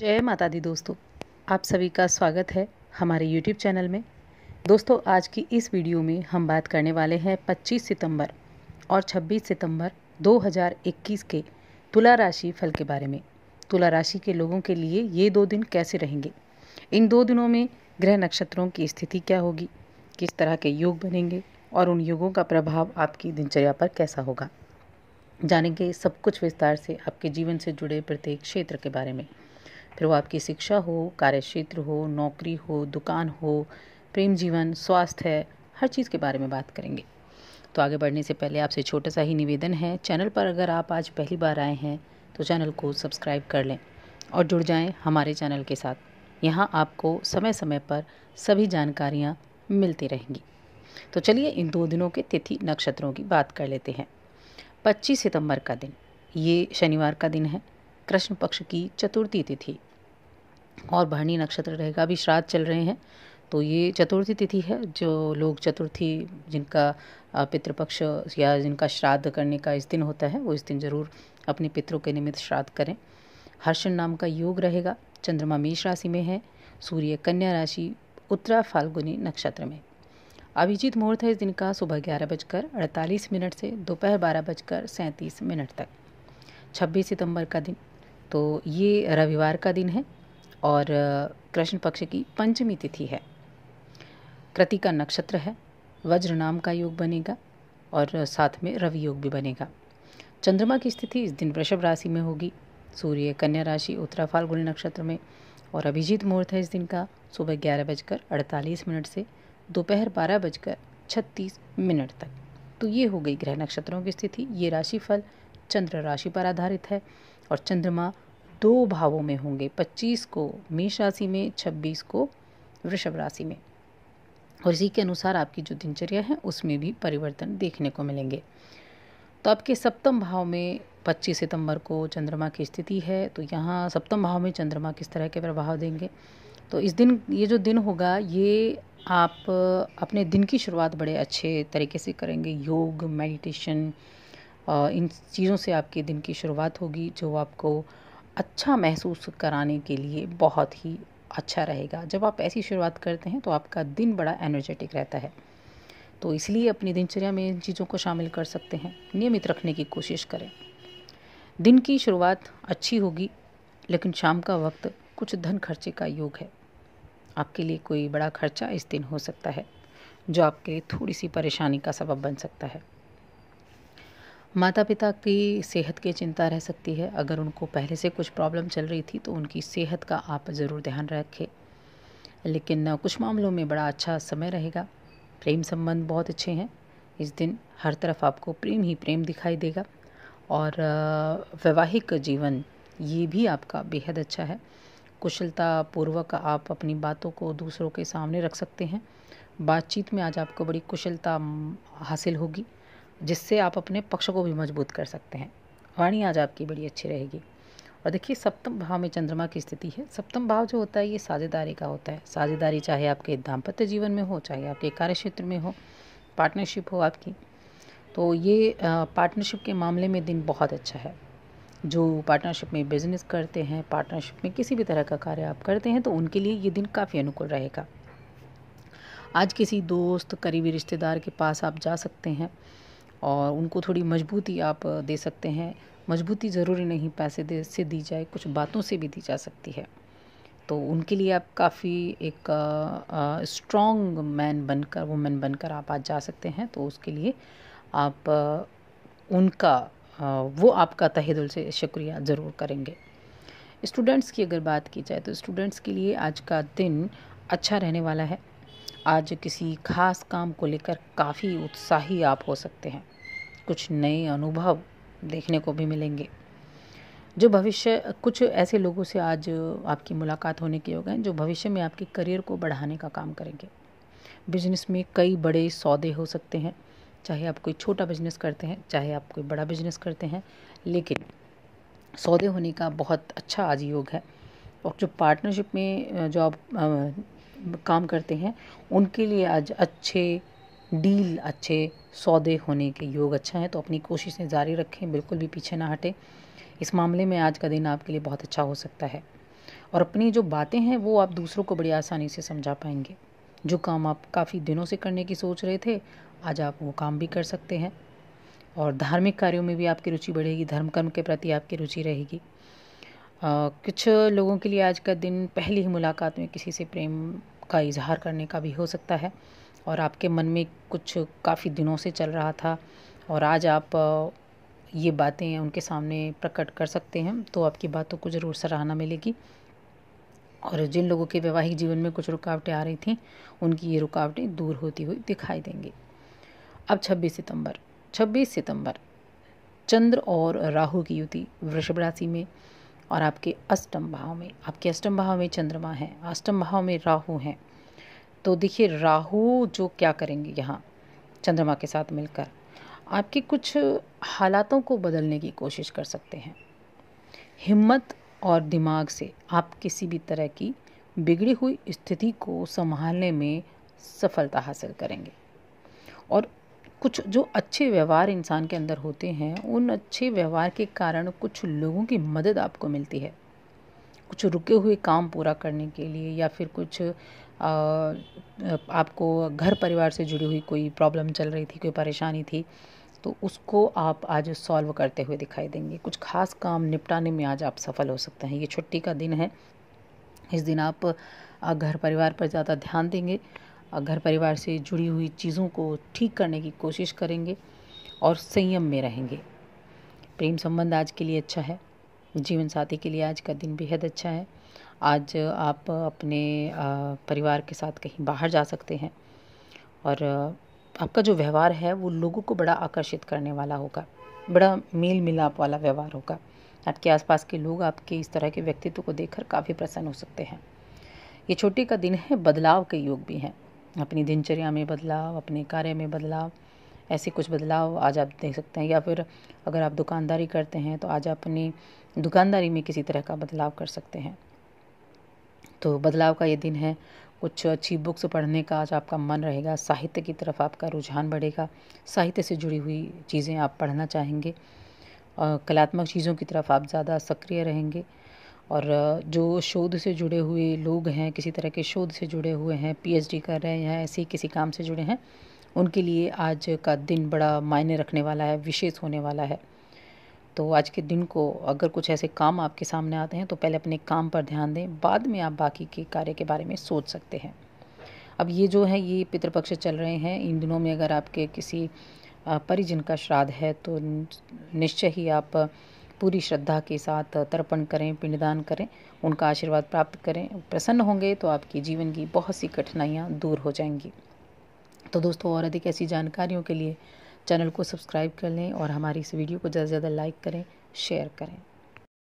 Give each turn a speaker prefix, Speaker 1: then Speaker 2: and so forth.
Speaker 1: जय माता दी दोस्तों आप सभी का स्वागत है हमारे YouTube चैनल में दोस्तों आज की इस वीडियो में हम बात करने वाले हैं 25 सितंबर और 26 सितंबर 2021 के तुला राशि फल के बारे में तुला राशि के लोगों के लिए ये दो दिन कैसे रहेंगे इन दो दिनों में ग्रह नक्षत्रों की स्थिति क्या होगी किस तरह के योग बनेंगे और उन योगों का प्रभाव आपकी दिनचर्या पर कैसा होगा जानेंगे सब कुछ विस्तार से आपके जीवन से जुड़े प्रत्येक क्षेत्र के बारे में फिर वो आपकी शिक्षा हो कार्य क्षेत्र हो नौकरी हो दुकान हो प्रेम जीवन स्वास्थ्य है हर चीज़ के बारे में बात करेंगे तो आगे बढ़ने से पहले आपसे छोटा सा ही निवेदन है चैनल पर अगर आप आज पहली बार आए हैं तो चैनल को सब्सक्राइब कर लें और जुड़ जाएं हमारे चैनल के साथ यहाँ आपको समय समय पर सभी जानकारियाँ मिलती रहेंगी तो चलिए इन दो दिनों के तिथि नक्षत्रों की बात कर लेते हैं 25 सितंबर का दिन ये शनिवार का दिन है कृष्ण पक्ष की चतुर्थी तिथि और भरणी नक्षत्र रहेगा अभी श्राद्ध चल रहे हैं तो ये चतुर्थी तिथि है जो लोग चतुर्थी जिनका पितृपक्ष या जिनका श्राद्ध करने का इस दिन होता है वो इस दिन ज़रूर अपने पितरों के निमित्त श्राद्ध करें हर्षण नाम का योग रहेगा चंद्रमा मेष राशि में है सूर्य कन्या राशि उत्तरा फाल्गुनी नक्षत्र में अभिजीत मुहूर्त है इस दिन का सुबह ग्यारह बजकर अड़तालीस मिनट से दोपहर बारह बजकर सैंतीस मिनट तक छब्बीस सितंबर का दिन तो ये रविवार का दिन है और कृष्ण पक्ष की पंचमी तिथि है कृति का नक्षत्र है वज्र नाम का योग बनेगा और साथ में रवि योग भी बनेगा चंद्रमा की स्थिति इस दिन वृषभ राशि में होगी सूर्य कन्या राशि उत्तरा फाल्गुनी नक्षत्र में और अभिजीत मुहूर्त है इस दिन का सुबह ग्यारह बजकर अड़तालीस मिनट से दोपहर बारह बजकर छत्तीस मिनट तक तो ये हो गई ग्रह नक्षत्रों की स्थिति ये राशिफल चंद्र राशि पर आधारित है और चंद्रमा दो भावों में होंगे 25 को मेष राशि में 26 को वृषभ राशि में और इसी के अनुसार आपकी जो दिनचर्या है उसमें भी परिवर्तन देखने को मिलेंगे तो आपके सप्तम भाव में 25 सितंबर को चंद्रमा की स्थिति है तो यहाँ सप्तम भाव में चंद्रमा किस तरह के प्रभाव देंगे तो इस दिन ये जो दिन होगा ये आप अपने दिन की शुरुआत बड़े अच्छे तरीके से करेंगे योग मेडिटेशन इन चीज़ों से आपके दिन की शुरुआत होगी जो आपको अच्छा महसूस कराने के लिए बहुत ही अच्छा रहेगा जब आप ऐसी शुरुआत करते हैं तो आपका दिन बड़ा एनर्जेटिक रहता है तो इसलिए अपनी दिनचर्या में इन चीज़ों को शामिल कर सकते हैं नियमित रखने की कोशिश करें दिन की शुरुआत अच्छी होगी लेकिन शाम का वक्त कुछ धन खर्चे का योग है आपके लिए कोई बड़ा खर्चा इस दिन हो सकता है जो आपके लिए थोड़ी सी परेशानी का सबब बन सकता है माता पिता की सेहत की चिंता रह सकती है अगर उनको पहले से कुछ प्रॉब्लम चल रही थी तो उनकी सेहत का आप ज़रूर ध्यान रखें लेकिन कुछ मामलों में बड़ा अच्छा समय रहेगा प्रेम संबंध बहुत अच्छे हैं इस दिन हर तरफ आपको प्रेम ही प्रेम दिखाई देगा और वैवाहिक जीवन ये भी आपका बेहद अच्छा है कुशलता पूर्वक आप अपनी बातों को दूसरों के सामने रख सकते हैं बातचीत में आज आपको बड़ी कुशलता हासिल होगी जिससे आप अपने पक्ष को भी मजबूत कर सकते हैं वाणी आज आपकी बड़ी अच्छी रहेगी और देखिए सप्तम भाव में चंद्रमा की स्थिति है सप्तम भाव जो होता है ये साझेदारी का होता है साझेदारी चाहे आपके दाम्पत्य जीवन में हो चाहे आपके कार्य क्षेत्र में हो पार्टनरशिप हो आपकी तो ये पार्टनरशिप के मामले में दिन बहुत अच्छा है जो पार्टनरशिप में बिजनेस करते हैं पार्टनरशिप में किसी भी तरह का कार्य आप करते हैं तो उनके लिए ये दिन काफ़ी अनुकूल रहेगा आज किसी दोस्त करीबी रिश्तेदार के पास आप जा सकते हैं और उनको थोड़ी मजबूती आप दे सकते हैं मजबूती ज़रूरी नहीं पैसे दे से दी जाए कुछ बातों से भी दी जा सकती है तो उनके लिए आप काफ़ी एक स्ट्रॉन्ग मैन बनकर वुमेन बनकर आप आज जा सकते हैं तो उसके लिए आप आ, उनका आ, वो आपका तहे दिल से शुक्रिया ज़रूर करेंगे स्टूडेंट्स की अगर बात की जाए तो स्टूडेंट्स के लिए आज का दिन अच्छा रहने वाला है आज किसी खास काम को लेकर काफ़ी उत्साही आप हो सकते हैं कुछ नए अनुभव देखने को भी मिलेंगे जो भविष्य कुछ ऐसे लोगों से आज आपकी मुलाकात होने के योग हैं जो भविष्य में आपके करियर को बढ़ाने का काम करेंगे बिजनेस में कई बड़े सौदे हो सकते हैं चाहे आप कोई छोटा बिजनेस करते हैं चाहे आप कोई बड़ा बिजनेस करते हैं लेकिन सौदे होने का बहुत अच्छा आज योग है और जो पार्टनरशिप में जो आप काम करते हैं उनके लिए आज अच्छे डील अच्छे सौदे होने के योग अच्छा है तो अपनी कोशिशें जारी रखें बिल्कुल भी पीछे ना हटें इस मामले में आज का दिन आपके लिए बहुत अच्छा हो सकता है और अपनी जो बातें हैं वो आप दूसरों को बड़ी आसानी से समझा पाएंगे जो काम आप काफ़ी दिनों से करने की सोच रहे थे आज आप वो काम भी कर सकते हैं और धार्मिक कार्यों में भी आपकी रुचि बढ़ेगी धर्म कर्म के प्रति आपकी रुचि रहेगी कुछ लोगों के लिए आज का दिन पहली ही मुलाकात में किसी से प्रेम का इजहार करने का भी हो सकता है और आपके मन में कुछ काफ़ी दिनों से चल रहा था और आज आप ये बातें उनके सामने प्रकट कर सकते हैं तो आपकी बातों को ज़रूर सराहना मिलेगी और जिन लोगों के वैवाहिक जीवन में कुछ रुकावटें आ रही थीं उनकी ये रुकावटें दूर होती हुई दिखाई देंगी अब 26 सितंबर 26 सितंबर चंद्र और राहु की युति वृषभ राशि में और आपके अष्टम भाव में आपके अष्टम भाव में चंद्रमा है अष्टम भाव में राहु है तो देखिए राहु जो क्या करेंगे यहाँ चंद्रमा के साथ मिलकर आपके कुछ हालातों को बदलने की कोशिश कर सकते हैं हिम्मत और दिमाग से आप किसी भी तरह की बिगड़ी हुई स्थिति को संभालने में सफलता हासिल करेंगे और कुछ जो अच्छे व्यवहार इंसान के अंदर होते हैं उन अच्छे व्यवहार के कारण कुछ लोगों की मदद आपको मिलती है कुछ रुके हुए काम पूरा करने के लिए या फिर कुछ आ, आपको घर परिवार से जुड़ी हुई कोई प्रॉब्लम चल रही थी कोई परेशानी थी तो उसको आप आज सॉल्व करते हुए दिखाई देंगे कुछ खास काम निपटाने में आज आप सफल हो सकते हैं ये छुट्टी का दिन है इस दिन आप घर परिवार पर ज़्यादा ध्यान देंगे घर परिवार से जुड़ी हुई चीज़ों को ठीक करने की कोशिश करेंगे और संयम में रहेंगे प्रेम संबंध आज के लिए अच्छा है जीवन साथी के लिए आज का दिन बेहद अच्छा है आज आप अपने परिवार के साथ कहीं बाहर जा सकते हैं और आपका जो व्यवहार है वो लोगों को बड़ा आकर्षित करने वाला होगा बड़ा मेल मिलाप वाला व्यवहार होगा आपके आसपास के लोग आपके इस तरह के व्यक्तित्व को देखकर काफ़ी प्रसन्न हो सकते हैं ये छोटे का दिन है बदलाव के योग भी हैं अपनी दिनचर्या में बदलाव अपने कार्य में बदलाव ऐसे कुछ बदलाव आज आप देख सकते हैं या फिर अगर आप दुकानदारी करते हैं तो आज आप अपनी दुकानदारी में किसी तरह का बदलाव कर सकते हैं तो बदलाव का ये दिन है कुछ अच्छी बुक्स पढ़ने का आज आपका मन रहेगा साहित्य की तरफ आपका रुझान बढ़ेगा साहित्य से जुड़ी हुई चीज़ें आप पढ़ना चाहेंगे और कलात्मक चीज़ों की तरफ आप ज़्यादा सक्रिय रहेंगे और जो शोध से जुड़े हुए लोग हैं किसी तरह के शोध से जुड़े हुए हैं पीएचडी कर रहे हैं या ऐसे किसी काम से जुड़े हैं उनके लिए आज का दिन बड़ा मायने रखने वाला है विशेष होने वाला है तो आज के दिन को अगर कुछ ऐसे काम आपके सामने आते हैं तो पहले अपने काम पर ध्यान दें बाद में आप बाकी के कार्य के बारे में सोच सकते हैं अब ये जो है ये पितृपक्ष चल रहे हैं इन दिनों में अगर आपके किसी परिजन का श्राद्ध है तो निश्चय ही आप पूरी श्रद्धा के साथ तर्पण करें पिंडदान करें उनका आशीर्वाद प्राप्त करें प्रसन्न होंगे तो आपके जीवन की बहुत सी कठिनाइयाँ दूर हो जाएंगी तो दोस्तों और अधिक ऐसी जानकारियों के लिए चैनल को सब्सक्राइब कर लें और हमारी इस वीडियो को ज़्यादा से ज़्यादा लाइक करें शेयर करें